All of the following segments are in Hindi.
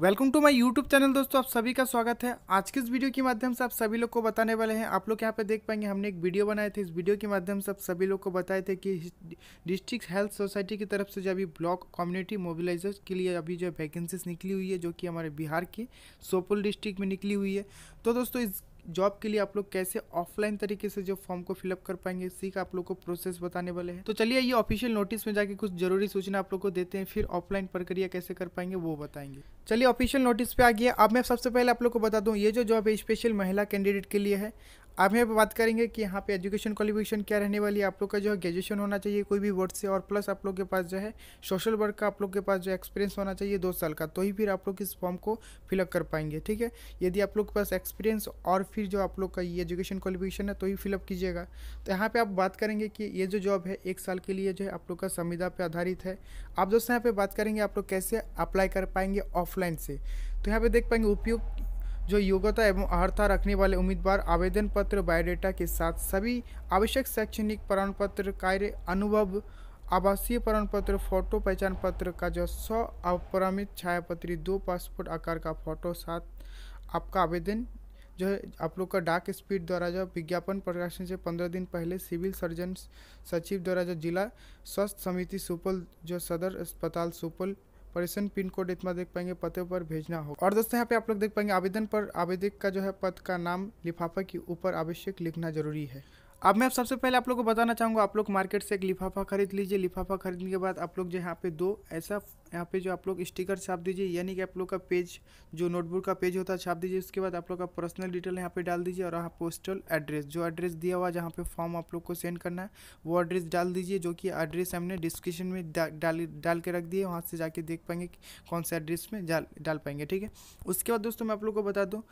welcome to my YouTube channel दोस्तों आप सभी का स्वागत है आज के इस वीडियो के माध्यम से आप सभी लोग को बताने वाले हैं आप लोग यहाँ पे देख पाएंगे हमने एक वीडियो बनाए थे इस वीडियो के माध्यम से आप सभी लोग को बताए थे कि डिस्ट्रिक्ट हेल्थ सोसाइटी की तरफ से जो अभी ब्लॉक कम्युनिटी मोबिलाइजर के लिए अभी जो वैकेंसीज निकली हुई है जो कि हमारे बिहार के सोपुल डिस्ट्रिक्ट में निकली हुई है तो दोस्तों इस जॉब के लिए आप लोग कैसे ऑफलाइन तरीके से जो फॉर्म को फिलअप कर पाएंगे इसी का आप लोग को प्रोसेस बताने वाले हैं तो चलिए ये ऑफिशियल नोटिस में जाके कुछ जरूरी सूचना आप लोग को देते हैं फिर ऑफलाइन प्रक्रिया कैसे कर पाएंगे वो बताएंगे चलिए ऑफिशियल नोटिस पे आ गया अब मैं सबसे पहले आप लोग को बता दूँ ये जो जॉब है स्पेशल महिला कैंडिडेट के लिए है आप यहाँ पर बात करेंगे कि यहाँ पे एजुकेशन क्वालिफिकेशन क्या रहने वाली है आप लोग का जो है ग्रेजुएशन होना चाहिए कोई भी वर्ड से और प्लस आप लोग के पास जो है सोशल वर्क का आप लोग के पास जो एक्सपीरियंस होना चाहिए दो साल का तो ही फिर आप लोग इस फॉर्म को फिलअप कर पाएंगे ठीक है यदि आप लोग के पास एक्सपीरियंस और फिर जो आप लोग का ये एजुकेशन क्वालिफिकेशन है तो ही फिलअप कीजिएगा तो यहाँ पर आप बात करेंगे कि ये जो जॉब है एक साल के लिए जो है आप लोग का संविधा पर आधारित है आप दोस्तों यहाँ पर बात करेंगे आप लोग कैसे अप्लाई कर पाएंगे ऑफलाइन से तो यहाँ पर देख पाएंगे उपयुक्त जो योग्यता एवं अर्हता रखने वाले उम्मीदवार आवेदन पत्र बायोडेटा के साथ सभी आवश्यक शैक्षणिक प्रमाण पत्र कार्य अनुभव आवासीय प्रमाण पत्र फोटो पहचान पत्र का जो सौ अपरामित छायापत्री दो पासपोर्ट आकार का फोटो साथ आपका आवेदन जो है आप लोग का डाक स्पीड द्वारा जो विज्ञापन प्रकाशन से पंद्रह दिन पहले सिविल सर्जन सचिव द्वारा जो जिला स्वास्थ्य समिति सुपौल जो सदर अस्पताल सुपौल परिसन पिन कोड इतना देख पाएंगे पते पर भेजना होगा और दोस्तों यहाँ पे आप लोग देख पाएंगे आवेदन पर आवेदक का जो है पद का नाम लिफाफा के ऊपर आवश्यक लिखना जरूरी है अब मैं सबसे पहले आप लोग को बताना चाहूँगा आप लोग मार्केट से एक लिफाफा खरीद लीजिए लिफाफा खरीदने के बाद आप लोग जो यहाँ पे दो ऐसा यहाँ पे जो आप लोग स्टिकर छाप दीजिए यानी कि आप लोग का पेज जो नोटबुक का पेज होता है छाप दीजिए उसके बाद आप लोग का पर्सनल डिटेल यहाँ पे डाल दीजिए और यहाँ पोस्टल एड्रेस जो एड्रेस दिया हुआ जहाँ पे फॉर्म आप लोग को सेंड करना है वो एड्रेस डाल दीजिए जो कि एड्रेस हमने डिस्क्रिप्शन में डाल डाल के रख दिए वहाँ से जाके देख पाएंगे कौन से एड्रेस में डाल डाल पाएंगे ठीक है उसके बाद दोस्तों मैं आप लोग को बता दूँ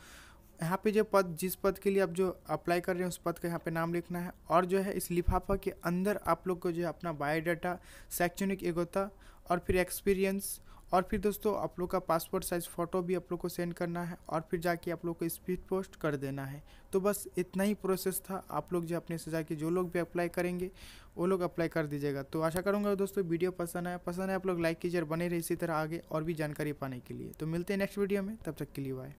यहाँ पे जो पद जिस पद के लिए आप जो अप्लाई कर रहे हैं उस पद का यहाँ पे नाम लिखना है और जो है इस लिफाफा के अंदर आप लोग को जो है अपना बायोडाटा शैक्षणिक एकता और फिर एक्सपीरियंस और फिर दोस्तों आप लोग का पासपोर्ट साइज़ फ़ोटो भी आप लोग को सेंड करना है और फिर जाके आप लोग को स्पीड पोस्ट कर देना है तो बस इतना ही प्रोसेस था आप लोग जो अपने से जाके जो लोग भी अप्लाई करेंगे वो लोग अप्लाई कर दीजिएगा तो आशा करूँगा दोस्तों वीडियो पसंद आया पसंद है आप लोग लाइक कीजिए और बने रहे इसी तरह आगे और भी जानकारी पाने के लिए तो मिलते हैं नेक्स्ट वीडियो में तब तक के लिए बाय